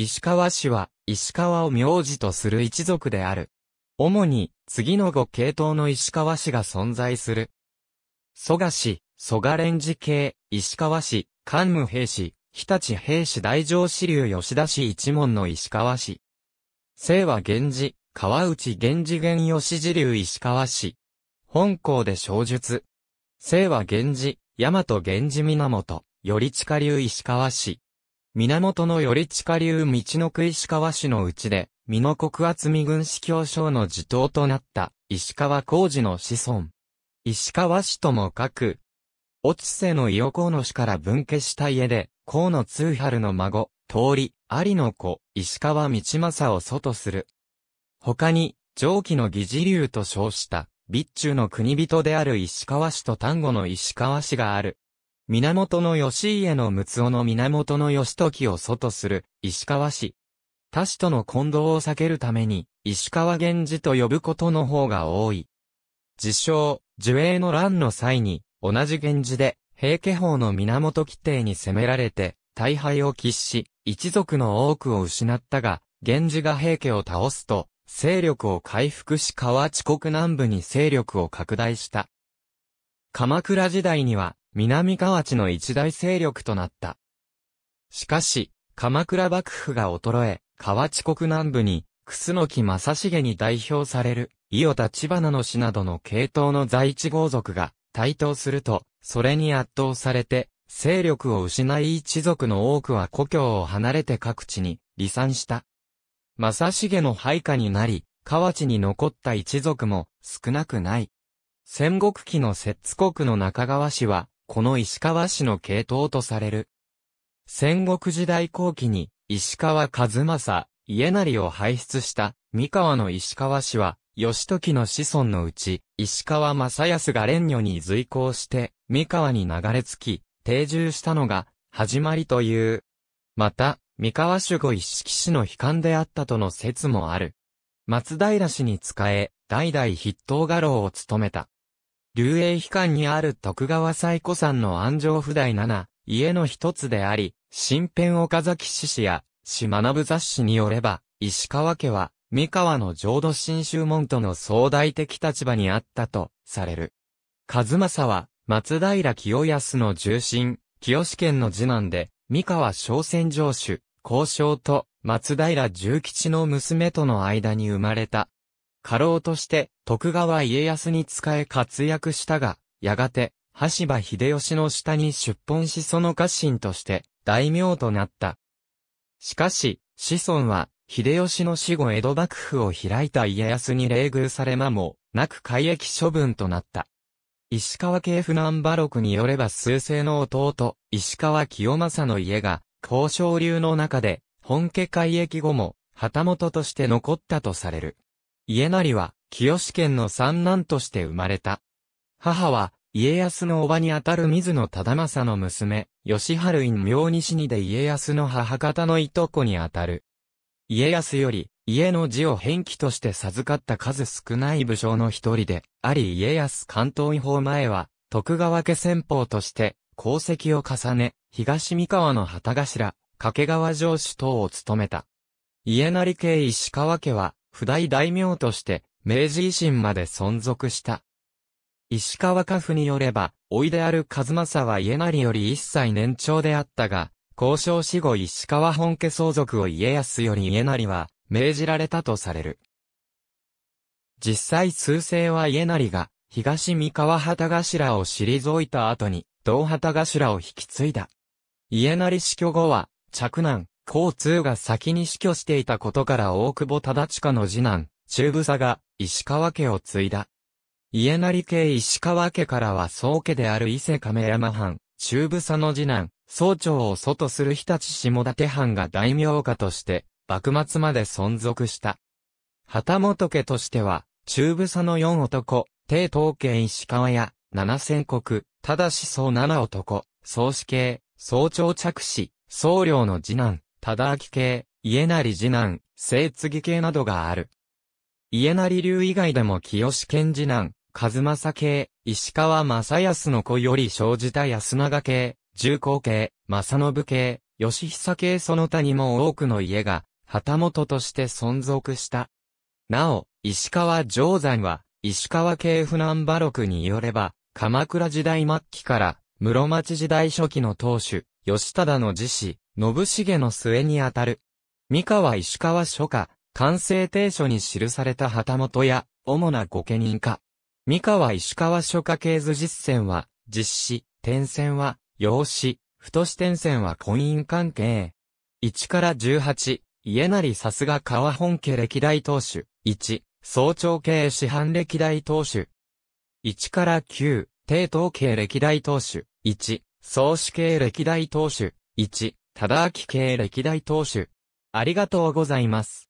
石川氏は、石川を名字とする一族である。主に、次の5系統の石川氏が存在する。蘇我氏、蘇我連寺系、石川氏、関武平氏、日立平氏大城支流吉田氏一門の石川氏。姓和源氏、川内源氏源吉支流石川氏。本校で小述。姓和源氏、大和源氏源、頼近流石川氏。源の頼近流道の区石川市のうちで、美濃国厚見軍司教省の地頭となった石川浩二の子孫。石川氏とも書く。落瀬の伊予河野氏から分家した家で、河野通春の孫、通り、有の子、石川道正を祖とする。他に、上記の義事流と称した、備中の国人である石川氏と丹後の石川氏がある。源義家の睦尾の源義時を祖とする、石川氏。他氏との混同を避けるために、石川源氏と呼ぶことの方が多い。自称、樹栄の乱の際に、同じ源氏で、平家法の源規定に攻められて、大敗を喫し、一族の多くを失ったが、源氏が平家を倒すと、勢力を回復し河内国南部に勢力を拡大した。鎌倉時代には、南河内の一大勢力となった。しかし、鎌倉幕府が衰え、河内国南部に、楠木正成に代表される、伊予立花の氏などの系統の在地豪族が、台頭すると、それに圧倒されて、勢力を失い一族の多くは故郷を離れて各地に離散した。正成の配下になり、河内に残った一族も少なくない。戦国期の摂津国の中川氏は、この石川氏の系統とされる。戦国時代後期に、石川和正、家成を輩出した、三河の石川氏は、義時の子孫のうち、石川正康が蓮女に随行して、三河に流れ着き、定住したのが、始まりという。また、三河守護一式氏の悲観であったとの説もある。松平氏に仕え、代々筆頭画廊を務めた。流英機関にある徳川最古山の安城府第7、家の一つであり、新編岡崎市史や、市学雑誌によれば、石川家は、三河の浄土真宗門との相対的立場にあったと、される。和正は、松平清康の重臣、清志県の次男で、三河商船城主、交渉と、松平重吉の娘との間に生まれた、家老として徳川家康に仕え活躍したが、やがて、羽柴秀吉の下に出奔しその家臣として大名となった。しかし、子孫は、秀吉の死後江戸幕府を開いた家康に冷遇され間も、なく改役処分となった。石川系船南馬録によれば数世の弟、石川清正の家が、交渉流の中で、本家改役後も、旗本として残ったとされる。家成は、清志県の三男として生まれた。母は、家康の叔母にあたる水野忠政の娘、吉春院明西にで家康の母方のいとこにあたる。家康より、家の字を返記として授かった数少ない武将の一人で、あり家康関東違法前は、徳川家先方として、功績を重ね、東三河の旗頭、掛川城主等を務めた。家成家石川家は、不代大名として、明治維新まで存続した。石川家父によれば、老いである和正は家成より一歳年長であったが、交渉死後石川本家相続を家康より家成は、命じられたとされる。実際数世は家成が、東三河旗頭を退いた後に、同旗頭を引き継いだ。家成死去後は、嫡男、交通が先に死去していたことから大久保忠親の次男、中部佐が石川家を継いだ。家成家石川家からは宗家である伊勢亀山藩、中部佐の次男、総長を祖とする日立下館藩が大名家として、幕末まで存続した。旗本家としては、中部佐の四男、帝東家石川や、七千国、ただし総七男、総子系、総長着子、総領の次男、忠明系、家成次男、聖継系などがある。家成流以外でも清賢次男、和正系、石川正康の子より生じた安永系、重工系、正信系、吉久系その他にも多くの家が、旗本として存続した。なお、石川定山は、石川系船南馬録によれば、鎌倉時代末期から、室町時代初期の当主、義忠の自死、信繁の末にあたる。三河石川書家、完成定書に記された旗本や、主な御家人か。三河石川書家系図実践は、実施、転戦は、養子、太し転戦は婚姻関係。1から18、家なりさすが川本家歴代当主。1、総長系師範歴代当主。1から9、帝統系歴代当主。1、総主系歴代投手、1、忠明系歴代投手。ありがとうございます。